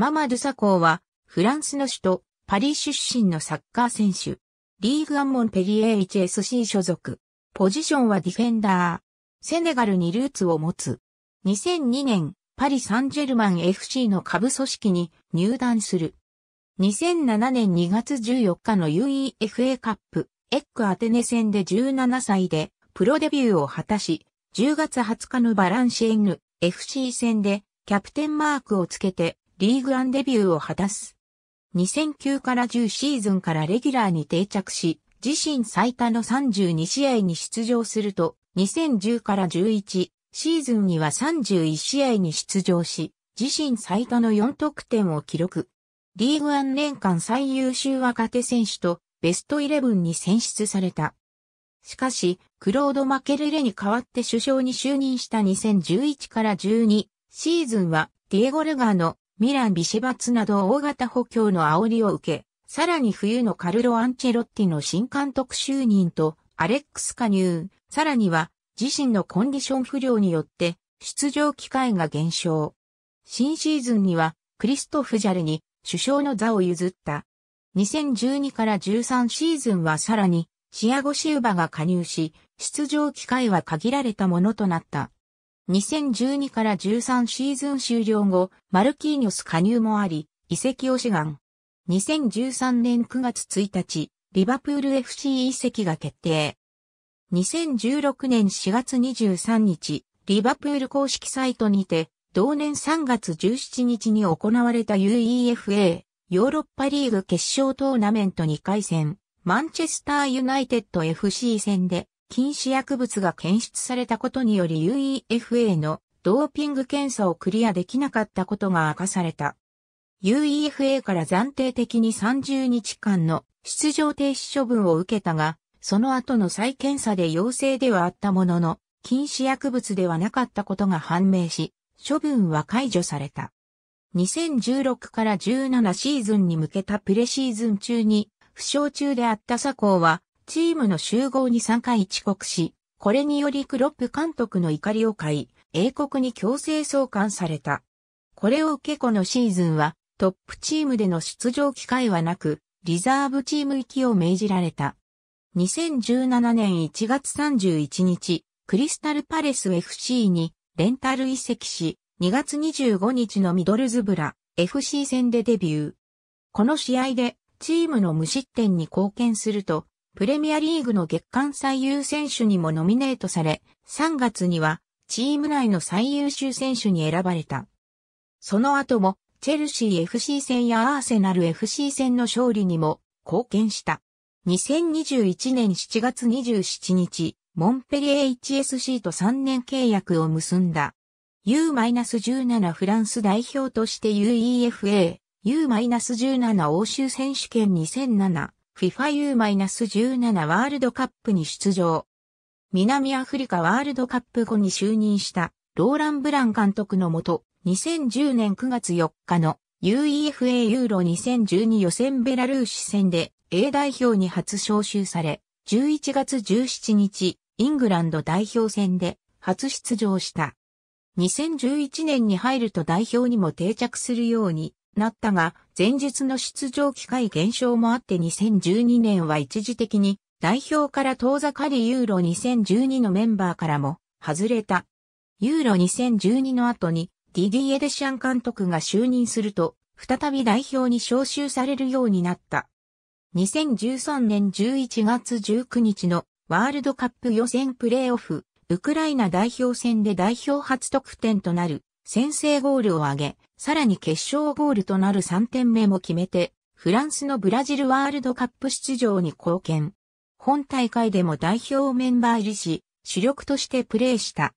ママ・ドゥサコーは、フランスの首都、パリ出身のサッカー選手。リーグアンモンペリエ HSC 所属。ポジションはディフェンダー。セネガルにルーツを持つ。2002年、パリ・サンジェルマン FC の下部組織に入団する。2007年2月14日の UEFA カップ、エッグアテネ戦で17歳で、プロデビューを果たし、10月20日のバランシェンヌ FC 戦で、キャプテンマークをつけて、リーグアンデビューを果たす。2009から10シーズンからレギュラーに定着し、自身最多の32試合に出場すると、2010から11シーズンには31試合に出場し、自身最多の4得点を記録。リーグアン年間最優秀若手選手とベストイレブンに選出された。しかし、クロード・マケルレに代わって首相に就任した2011から12シーズンはディエゴ・ルガーのミラン・ビシバツなど大型補強の煽りを受け、さらに冬のカルロ・アンチェロッティの新監督就任とアレックス加入、さらには自身のコンディション不良によって出場機会が減少。新シーズンにはクリストフ・ジャルに首相の座を譲った。2012から13シーズンはさらにシアゴ・シウバが加入し、出場機会は限られたものとなった。2012から13シーズン終了後、マルキーニョス加入もあり、移籍を志願。2013年9月1日、リバプール FC 移籍が決定。2016年4月23日、リバプール公式サイトにて、同年3月17日に行われた UEFA ヨーロッパリーグ決勝トーナメント2回戦、マンチェスターユナイテッド FC 戦で禁止薬物が検出されたことにより UEFA のドーピング検査をクリアできなかったことが明かされた。UEFA から暫定的に30日間の出場停止処分を受けたが、その後の再検査で陽性ではあったものの、禁止薬物ではなかったことが判明し、処分は解除された。2016から17シーズンに向けたプレシーズン中に、負傷中であった佐藤は、チームの集合に3回遅刻し、これによりクロップ監督の怒りを買い、英国に強制送還された。これを受けこのシーズンは、トップチームでの出場機会はなく、リザーブチーム行きを命じられた。2017年1月31日、クリスタルパレス FC にレンタル移籍し、2月25日のミドルズブラ FC 戦でデビュー。この試合でチームの無失点に貢献すると、プレミアリーグの月間最優選手にもノミネートされ、3月にはチーム内の最優秀選手に選ばれた。その後も、チェルシー FC 戦やアーセナル FC 戦の勝利にも貢献した。2021年7月27日、モンペリエ HSC と3年契約を結んだ。U-17 フランス代表として UEFA、U-17 欧州選手権2007、FIFAU-17 ワールドカップに出場。南アフリカワールドカップ後に就任したローラン・ブラン監督のもと、2010年9月4日の UEFA ユーロ2012予選ベラルーシ戦で A 代表に初招集され、11月17日、イングランド代表戦で初出場した。2011年に入ると代表にも定着するようになったが、前日の出場機会減少もあって2012年は一時的に代表から遠ざかりユーロ2012のメンバーからも外れた。ユーロ2012の後にディディエ・デシャン監督が就任すると、再び代表に招集されるようになった。2013年11月19日のワールドカップ予選プレーオフ、ウクライナ代表戦で代表初得点となる先制ゴールを挙げ、さらに決勝ゴールとなる3点目も決めて、フランスのブラジルワールドカップ出場に貢献。本大会でも代表メンバー入りし、主力としてプレーした。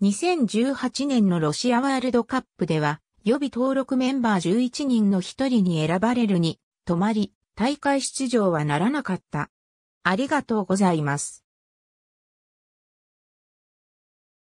2018年のロシアワールドカップでは、予備登録メンバー11人の1人に選ばれるに、止まり、大会出場はならなかった。ありがとうございます。